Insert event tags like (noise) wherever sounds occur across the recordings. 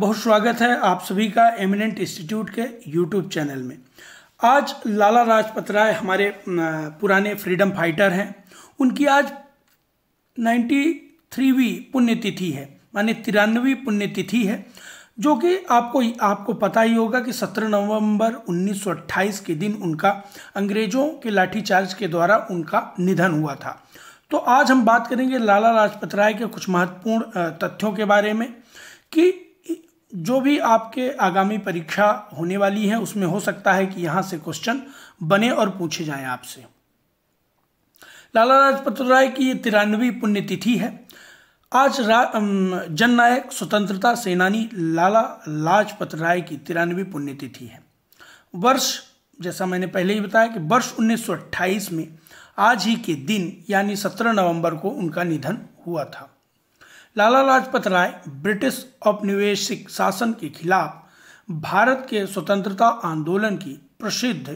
बहुत स्वागत है आप सभी का एमिनेंट इंस्टीट्यूट के यूट्यूब चैनल में आज लाला लाजपत राय हमारे पुराने फ्रीडम फाइटर हैं उनकी आज नाइन्टी थ्रीवीं पुण्यतिथि है माने तिरानवी पुण्यतिथि है जो कि आपको आपको पता ही होगा कि 17 नवंबर 1928 के दिन उनका अंग्रेजों के लाठीचार्ज के द्वारा उनका निधन हुआ था तो आज हम बात करेंगे लाला लाजपत राय के कुछ महत्वपूर्ण तथ्यों के बारे में कि जो भी आपके आगामी परीक्षा होने वाली है उसमें हो सकता है कि यहां से क्वेश्चन बने और पूछे जाए आपसे लाला लाजपत राय की तिरानवी पुण्यतिथि है आज जननायक स्वतंत्रता सेनानी लाला लाजपत राय की तिरानवी पुण्यतिथि है वर्ष जैसा मैंने पहले ही बताया कि वर्ष 1928 में आज ही के दिन यानी 17 नवंबर को उनका निधन हुआ था लाला लाजपत राय ब्रिटिश औपनिवेशिक शासन के खिलाफ भारत के स्वतंत्रता आंदोलन की प्रसिद्ध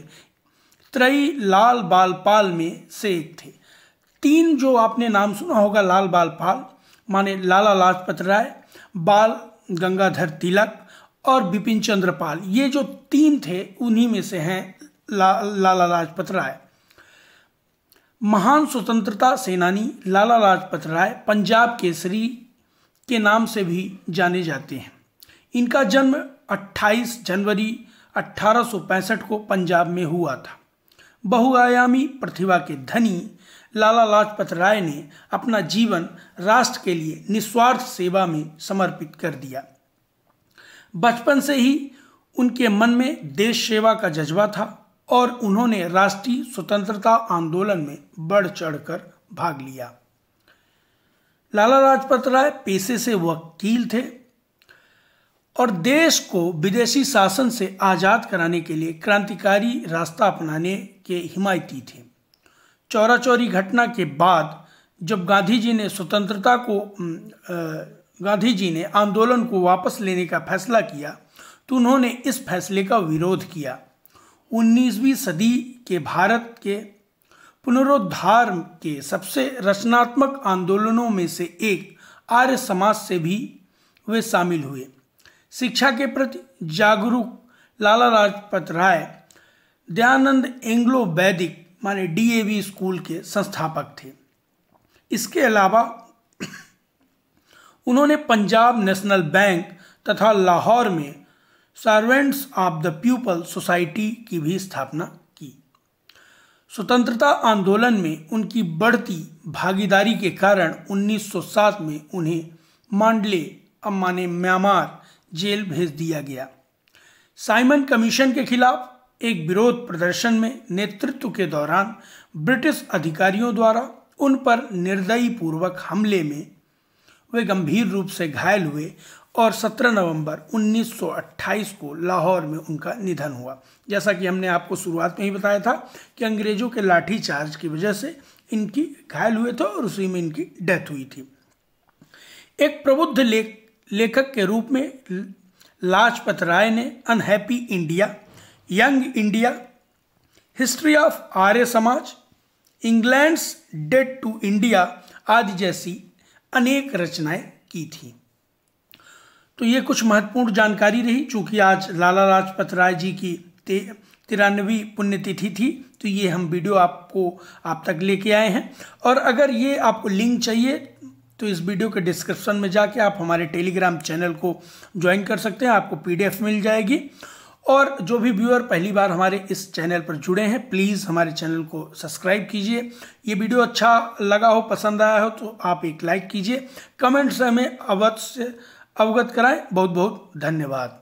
त्रयी लाल बाल पाल में से एक थे तीन जो आपने नाम सुना होगा लाल बाल पाल माने लाला लाजपत राय बाल गंगाधर तिलक और बिपिन चंद्र पाल ये जो तीन थे उन्हीं में से हैं ला, लाला लाजपत राय महान स्वतंत्रता सेनानी लाला लाजपत राय पंजाब केसरी के नाम से भी जाने जाते हैं इनका जन्म 28 जनवरी 1865 को पंजाब में हुआ था बहुआयामी प्रतिभा के धनी लाला लाजपत राय ने अपना जीवन राष्ट्र के लिए निस्वार्थ सेवा में समर्पित कर दिया बचपन से ही उनके मन में देश सेवा का जज्बा था और उन्होंने राष्ट्रीय स्वतंत्रता आंदोलन में बढ़ चढ़कर भाग लिया लाला लाजपत राय पेशे से वकील थे और देश को विदेशी शासन से आज़ाद कराने के लिए क्रांतिकारी रास्ता अपनाने के हिमायती थे चौरा चौरी घटना के बाद जब गांधी जी ने स्वतंत्रता को गांधी जी ने आंदोलन को वापस लेने का फैसला किया तो उन्होंने इस फैसले का विरोध किया 19वीं सदी के भारत के पुनरोद्धार के सबसे रचनात्मक आंदोलनों में से एक आर्य समाज से भी वे शामिल हुए शिक्षा के प्रति जागरूक लाला लाजपत राय दयानंद एंग्लो वैदिक माने डीएवी स्कूल के संस्थापक थे इसके अलावा (coughs) उन्होंने पंजाब नेशनल बैंक तथा लाहौर में servants of the people society की भी स्थापना स्वतंत्रता आंदोलन में उनकी बढ़ती भागीदारी के कारण 1907 में उन्हें मांडले अम्मा ने म्यांमार जेल भेज दिया गया साइमन कमीशन के खिलाफ एक विरोध प्रदर्शन में नेतृत्व के दौरान ब्रिटिश अधिकारियों द्वारा उन पर निर्दयी पूर्वक हमले में वे गंभीर रूप से घायल हुए और 17 नवंबर 1928 को लाहौर में उनका निधन हुआ जैसा कि हमने आपको शुरुआत में ही बताया था कि अंग्रेजों के लाठीचार्ज की वजह से इनकी घायल हुए थे और उसी में इनकी डेथ हुई थी एक प्रबुद्ध लेख लेखक के रूप में लाजपत राय ने unhappy India young India history of Arya Samaj England's date to India आदि जैसी अनेक रचनाएं की थीं तो ये कुछ महत्वपूर्ण जानकारी रही चूँकि आज लाला लाजपत राय जी की ते तिरानवी पुण्यतिथि थी तो ये हम वीडियो आपको आप तक लेके आए हैं और अगर ये आपको लिंक चाहिए तो इस वीडियो के डिस्क्रिप्शन में जाके आप हमारे टेलीग्राम चैनल को ज्वाइन कर सकते हैं आपको पीडीएफ मिल जाएगी और जो भी व्यूअर पहली बार हमारे इस चैनल पर जुड़े हैं प्लीज़ हमारे चैनल को सब्सक्राइब कीजिए ये वीडियो अच्छा लगा हो पसंद आया हो तो आप एक लाइक कीजिए कमेंट्स हमें अवश्य अवगत कराएं बहुत बहुत धन्यवाद